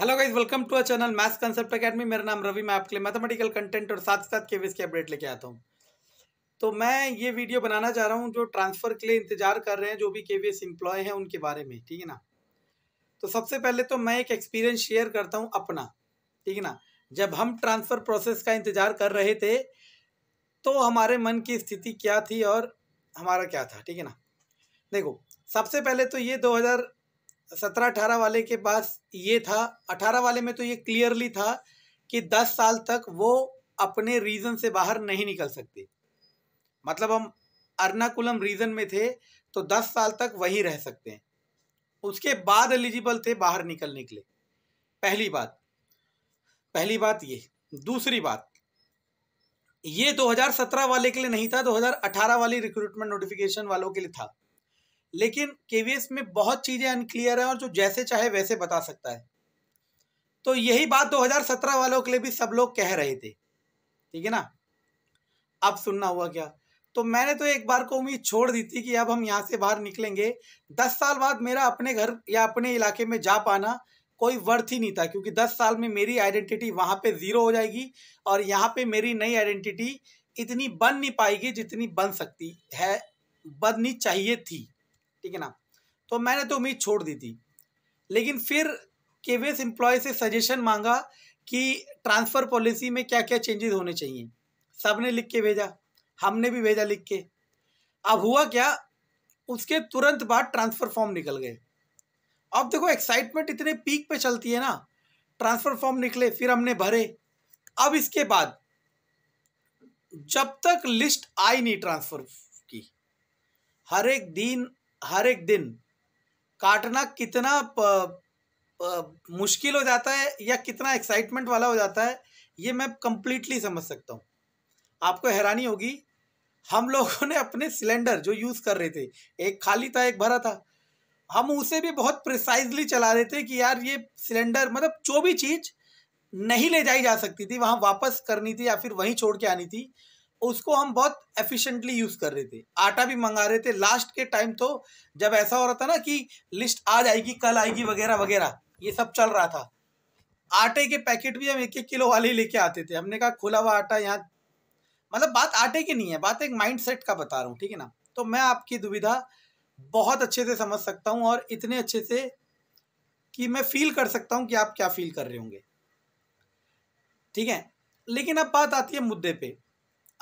hello guys welcome to our channel maths concept academy मेरा नाम रवि मैं आपके लिए मैथमेटिकल कंटेंट और साथ साथ के के अपडेट लेके आता हूँ तो मैं ये वीडियो बनाना चाह रहा हूँ जो ट्रांसफ़र के लिए इंतजार कर रहे हैं जो भी के वी एस एम्प्लॉय हैं उनके बारे में ठीक है ना तो सबसे पहले तो मैं एक एक्सपीरियंस शेयर करता हूँ अपना ठीक है ना जब हम ट्रांसफ़र प्रोसेस का इंतज़ार कर रहे थे तो हमारे मन की स्थिति क्या थी और हमारा क्या था ठीक है ना देखो सबसे पहले तो ये दो सत्रह अठारह वाले के पास ये था अठारह वाले में तो ये क्लियरली था कि दस साल तक वो अपने रीज़न से बाहर नहीं निकल सकते मतलब हम अर्नाकुलम रीज़न में थे तो दस साल तक वहीं रह सकते हैं उसके बाद एलिजिबल थे बाहर निकलने के लिए पहली बात पहली बात ये दूसरी बात ये 2017 वाले के लिए नहीं था 2018 वाली रिक्रूटमेंट नोटिफिकेशन वालों के लिए था लेकिन केवीएस में बहुत चीज़ें अनक्लियर है और जो जैसे चाहे वैसे बता सकता है तो यही बात 2017 वालों के लिए भी सब लोग कह रहे थे ठीक है ना अब सुनना हुआ क्या तो मैंने तो एक बार को उम्मीद छोड़ दी थी कि अब हम यहाँ से बाहर निकलेंगे दस साल बाद मेरा अपने घर या अपने इलाके में जा पाना कोई वर्थ ही नहीं था क्योंकि दस साल में मेरी आइडेंटिटी वहाँ पे ज़ीरो हो जाएगी और यहाँ पे मेरी नई आइडेंटिटी इतनी बन नहीं पाएगी जितनी बन सकती है बननी चाहिए थी ठीक है ना तो मैंने तो उम्मीद छोड़ दी थी लेकिन फिर के वी एम्प्लॉय से सजेशन मांगा कि ट्रांसफ़र पॉलिसी में क्या क्या चेंजेस होने चाहिए सब ने लिख के भेजा हमने भी भेजा लिख के अब हुआ क्या उसके तुरंत बाद ट्रांसफ़र फॉर्म निकल गए अब देखो एक्साइटमेंट इतने पीक पे चलती है ना ट्रांसफ़र फॉर्म निकले फिर हमने भरे अब इसके बाद जब तक लिस्ट आई नहीं ट्रांसफ़र की हर एक दिन हर एक दिन काटना कितना प, प, मुश्किल हो जाता है या कितना एक्साइटमेंट वाला हो जाता है ये मैं कंप्लीटली समझ सकता हूँ आपको हैरानी होगी हम लोगों ने अपने सिलेंडर जो यूज़ कर रहे थे एक खाली था एक भरा था हम उसे भी बहुत प्रिसाइजली चला रहे थे कि यार ये सिलेंडर मतलब जो भी चीज़ नहीं ले जाई जा सकती थी वहाँ वापस करनी थी या फिर वहीं छोड़ के आनी थी उसको हम बहुत एफिशिएंटली यूज कर रहे थे आटा भी मंगा रहे थे लास्ट के टाइम तो जब ऐसा हो रहा था ना कि लिस्ट आज आएगी कल आएगी वगैरह वगैरह ये सब चल रहा था आटे के पैकेट भी हम एक एक किलो वाले लेके आते थे हमने कहा खुला हुआ आटा यहाँ मतलब बात आटे की नहीं है बात एक माइंड सेट का बता रहा हूँ ठीक है ना तो मैं आपकी दुविधा बहुत अच्छे से समझ सकता हूँ और इतने अच्छे से कि मैं फील कर सकता हूँ कि आप क्या फील कर रहे होंगे ठीक है लेकिन अब बात आती है मुद्दे पे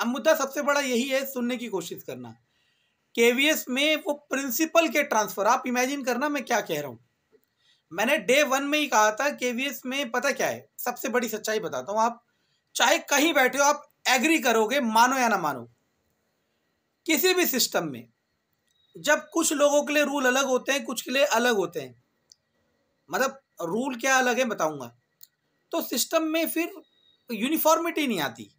अब मुद्दा सबसे बड़ा यही है सुनने की कोशिश करना केवीएस में वो प्रिंसिपल के ट्रांसफर आप इमेजिन करना मैं क्या कह रहा हूँ मैंने डे वन में ही कहा था केवीएस में पता क्या है सबसे बड़ी सच्चाई बताता हूँ आप चाहे कहीं बैठे हो आप एग्री करोगे मानो या ना मानो किसी भी सिस्टम में जब कुछ लोगों के लिए रूल अलग होते हैं कुछ के लिए अलग होते हैं मतलब रूल क्या अलग है बताऊंगा तो सिस्टम में फिर यूनिफॉर्मिटी नहीं आती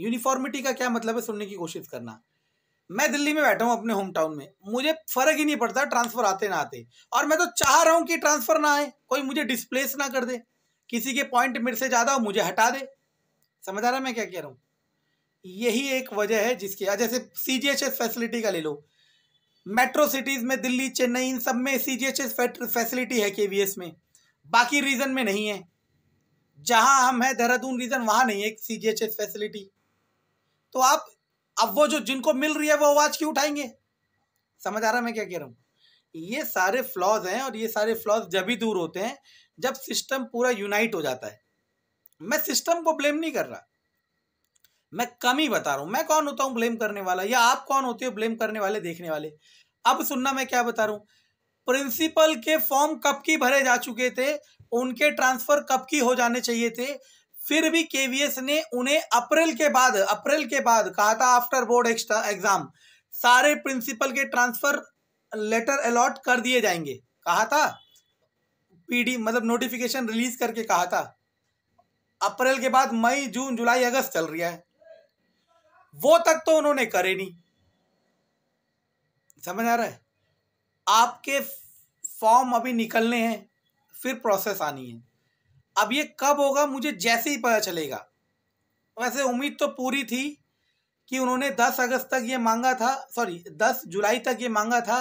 यूनिफॉर्मिटी का क्या मतलब है सुनने की कोशिश करना मैं दिल्ली में बैठा हूँ अपने होम टाउन में मुझे फर्क ही नहीं पड़ता ट्रांसफर आते ना आते और मैं तो चाह रहा हूँ कि ट्रांसफर ना आए कोई मुझे डिस्प्लेस ना कर दे किसी के पॉइंट मेरे से ज़्यादा हो मुझे हटा दे समझ आ रहा है मैं क्या कह रहा हूँ यही एक वजह है जिसके जैसे सी फैसिलिटी का ले लो मेट्रो सिटीज़ में दिल्ली चेन्नई इन सब में सी फैसिलिटी है के में बाकी रीज़न में नहीं है जहाँ हम है देहरादून रीज़न वहाँ नहीं है सी जी फैसिलिटी तो आप अब वो जो जिनको मिल रही है वो आवाज क्यों उठाएंगे समझ आ रहा मैं क्या कह रहा हूँ ये सारे फ्लॉज हैं और ये सारे फ्लॉज जब ही दूर होते हैं जब सिस्टम पूरा यूनाइट हो जाता है मैं सिस्टम को ब्लेम नहीं कर रहा मैं कम ही बता रहा हूं मैं कौन होता हूं ब्लेम करने वाला या आप कौन होते हो ब्लेम करने वाले देखने वाले अब सुनना मैं क्या बता रहा हूं प्रिंसिपल के फॉर्म कब की भरे जा चुके थे उनके ट्रांसफर कब की हो जाने चाहिए थे फिर भी केवीएस ने उन्हें अप्रैल के बाद अप्रैल के बाद कहा था आफ्टर बोर्ड एग्जाम सारे प्रिंसिपल के ट्रांसफर लेटर अलॉट कर दिए जाएंगे कहा था पीडी मतलब नोटिफिकेशन रिलीज करके कहा था अप्रैल के बाद मई जून जुलाई अगस्त चल रहा है वो तक तो उन्होंने करे नहीं समझ आ रहा है आपके फॉर्म अभी निकलने हैं फिर प्रोसेस आनी है अब ये कब होगा मुझे जैसे ही पता चलेगा वैसे उम्मीद तो पूरी थी कि उन्होंने 10 अगस्त तक ये मांगा था सॉरी 10 जुलाई तक ये मांगा था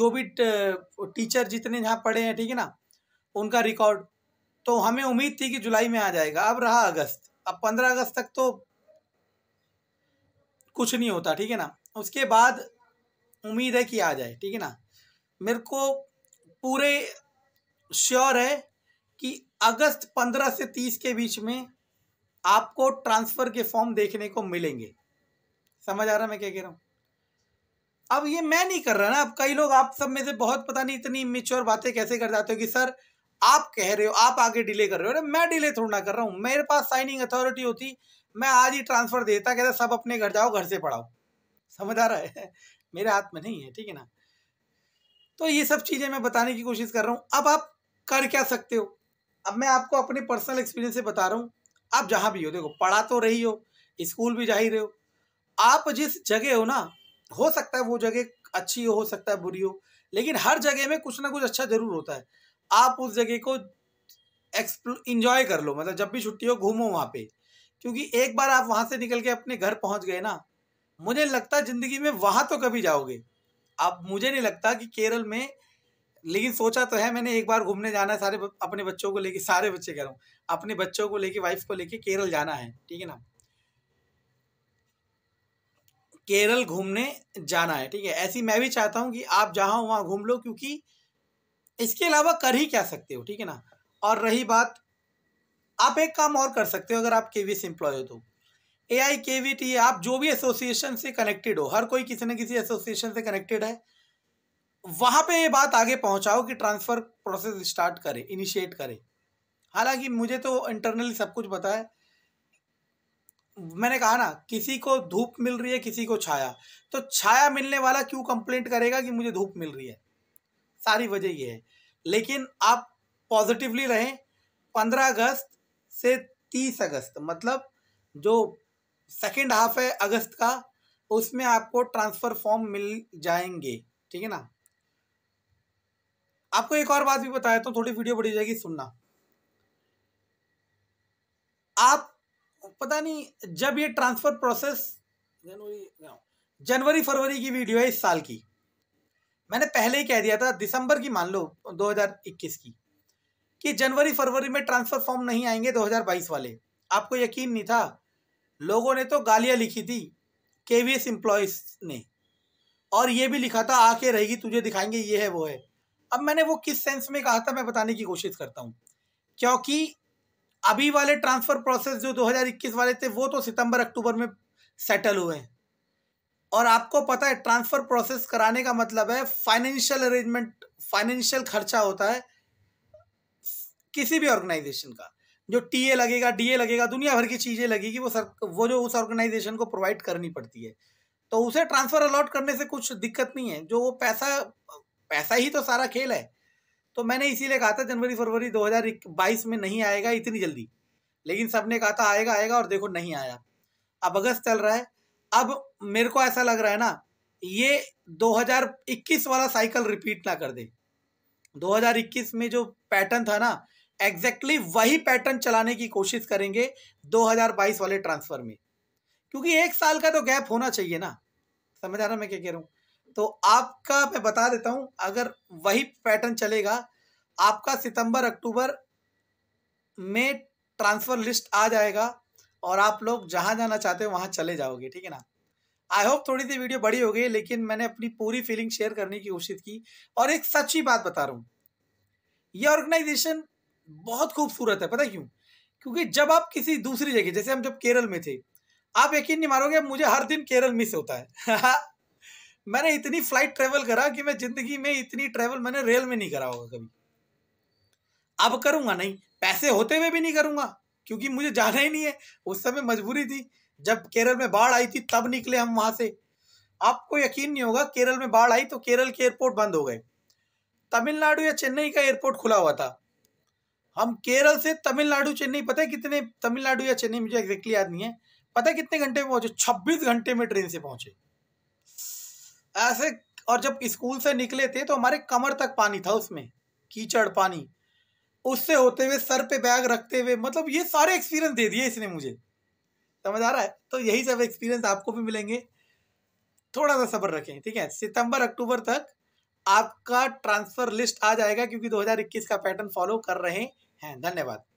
जो भी टीचर जितने यहाँ पढ़े हैं ठीक है ना उनका रिकॉर्ड तो हमें उम्मीद थी कि जुलाई में आ जाएगा अब रहा अगस्त अब पंद्रह अगस्त तक तो कुछ नहीं होता ठीक है ना उसके बाद उम्मीद है कि आ जाए ठीक है ना मेरे को पूरे श्योर है कि अगस्त 15 से 30 के बीच में आपको ट्रांसफ़र के फॉर्म देखने को मिलेंगे समझ आ रहा मैं क्या कह रहा हूं अब ये मैं नहीं कर रहा ना अब कई लोग आप सब में से बहुत पता नहीं इतनी मिच्योर बातें कैसे कर जाते हो कि सर आप कह रहे हो आप आगे डिले कर रहे हो अरे मैं डिले थोड़ा ना कर रहा हूँ मेरे पास साइनिंग अथॉरिटी होती मैं आज ही ट्रांसफ़र देता कहता सब अपने घर जाओ घर से पढ़ाओ समझ आ रहा है मेरे हाथ में नहीं है ठीक है ना तो ये सब चीज़ें मैं बताने की कोशिश कर रहा हूँ अब आप कर क्या सकते हो अब मैं आपको अपने पर्सनल एक्सपीरियंस से बता रहा हूँ आप जहाँ भी हो देखो पढ़ा तो रही हो स्कूल भी जा ही रहे हो आप जिस जगह हो ना हो सकता है वो जगह अच्छी हो, हो सकता है बुरी हो लेकिन हर जगह में कुछ ना कुछ अच्छा जरूर होता है आप उस जगह को इंजॉय कर लो मतलब जब भी छुट्टी हो घूमो वहाँ पे क्योंकि एक बार आप वहाँ से निकल के अपने घर पहुँच गए ना मुझे लगता है ज़िंदगी में वहाँ तो कभी जाओगे अब मुझे नहीं लगता कि केरल में लेकिन सोचा तो है मैंने एक बार घूमने जाना है सारे अपने बच्चों को लेके सारे बच्चे कह रहा हूँ अपने बच्चों को लेके वाइफ को लेके केरल जाना है ठीक है ना केरल घूमने जाना है ठीक है ऐसी मैं भी चाहता हूँ कि आप जहाँ वहाँ घूम लो क्योंकि इसके अलावा कर ही क्या सकते हो ठीक है ना और रही बात आप एक काम और कर सकते हो अगर आप के वी एम्प्लॉय हो तो ए आई के वी टी आप जो भी एसोसिएशन से कनेक्टेड हो हर कोई किसी न किसी एसोसिएशन से कनेक्टेड है वहां पे ये बात आगे पहुंचाओ कि ट्रांसफर प्रोसेस स्टार्ट करें इनिशिएट करें हालांकि मुझे तो इंटरनली सब कुछ पता है मैंने कहा ना किसी को धूप मिल रही है किसी को छाया तो छाया मिलने वाला क्यों कंप्लेंट करेगा कि मुझे धूप मिल रही है सारी वजह यह है लेकिन आप पॉजिटिवली रहें पंद्रह अगस्त से तीस अगस्त मतलब जो सेकेंड हाफ है अगस्त का उसमें आपको ट्रांसफ़र फॉर्म मिल जाएंगे ठीक है ना आपको एक और बात भी बताया तो थोड़ी वीडियो बढ़ी जाएगी सुनना आप पता नहीं जब ये ट्रांसफर प्रोसेस जनवरी जनवरी फरवरी की वीडियो है इस साल की मैंने पहले ही कह दिया था दिसंबर की मान लो 2021 की कि जनवरी फरवरी में ट्रांसफर फॉर्म नहीं आएंगे 2022 वाले आपको यकीन नहीं था लोगों ने तो गालियां लिखी थी के वी एस ने और ये भी लिखा था आके रहेगी तुझे दिखाएंगे ये है वो है अब मैंने वो किस सेंस में कहा था मैं बताने की कोशिश करता हूँ क्योंकि अभी वाले ट्रांसफ़र प्रोसेस जो 2021 वाले थे वो तो सितंबर अक्टूबर में सेटल हुए हैं और आपको पता है ट्रांसफ़र प्रोसेस कराने का मतलब है फाइनेंशियल अरेंजमेंट फाइनेंशियल खर्चा होता है किसी भी ऑर्गेनाइजेशन का जो टीए लगेगा डीए लगेगा दुनिया भर की चीज़ें लगेगी वो सर वो जो उस ऑर्गेनाइजेशन को प्रोवाइड करनी पड़ती है तो उसे ट्रांसफ़र अलॉट करने से कुछ दिक्कत नहीं है जो वो पैसा पैसा ही तो सारा खेल है तो मैंने इसीलिए कहा था जनवरी फरवरी 2022 में नहीं आएगा इतनी जल्दी लेकिन सबने कहा था आएगा आएगा और देखो नहीं आया अब अगस्त चल रहा है अब मेरे को ऐसा लग रहा है ना ये 2021 वाला साइकिल रिपीट ना कर दे 2021 में जो पैटर्न था ना एग्जैक्टली exactly वही पैटर्न चलाने की कोशिश करेंगे 2022 वाले ट्रांसफर में क्योंकि एक साल का तो गैप होना चाहिए ना समझ आ रहा मैं क्या कह रहा हूँ तो आपका मैं बता देता हूँ अगर वही पैटर्न चलेगा आपका सितंबर अक्टूबर में ट्रांसफ़र लिस्ट आ जाएगा और आप लोग जहाँ जाना चाहते हो वहाँ चले जाओगे ठीक है ना आई होप थोड़ी सी वीडियो बड़ी हो गई लेकिन मैंने अपनी पूरी फीलिंग शेयर करने की कोशिश की और एक सच्ची बात बता रहा हूँ यह ऑर्गेनाइजेशन बहुत खूबसूरत है पता क्यों क्योंकि जब आप किसी दूसरी जगह जैसे हम जब केरल में थे आप यकीन नहीं मारोगे मुझे हर दिन केरल मिस होता है मैंने इतनी फ्लाइट ट्रेवल करा कि मैं जिंदगी में इतनी ट्रेवल मैंने रेल में नहीं करा होगा कभी अब करूंगा नहीं पैसे होते हुए भी नहीं करूंगा क्योंकि मुझे जाना ही नहीं है उस समय मजबूरी थी जब केरल में बाढ़ आई थी तब निकले हम वहां से आपको यकीन नहीं होगा केरल में बाढ़ आई तो केरल के एयरपोर्ट बंद हो गए तमिलनाडु या चेन्नई का एयरपोर्ट खुला हुआ था हम केरल से तमिलनाडु चेन्नई पता है कितने तमिलनाडु या चेन्नई मुझे एग्जैक्टली याद नहीं है पता है कितने घंटे में पहुंचे छब्बीस घंटे में ट्रेन से पहुंचे ऐसे और जब स्कूल से निकले थे तो हमारे कमर तक पानी था उसमें कीचड़ पानी उससे होते हुए सर पे बैग रखते हुए मतलब ये सारे एक्सपीरियंस दे दिए इसने मुझे समझ आ रहा है तो यही सब एक्सपीरियंस आपको भी मिलेंगे थोड़ा सा सब्र रखें ठीक है सितंबर अक्टूबर तक आपका ट्रांसफर लिस्ट आ जाएगा क्योंकि 2021 का पैटर्न फॉलो कर रहे हैं धन्यवाद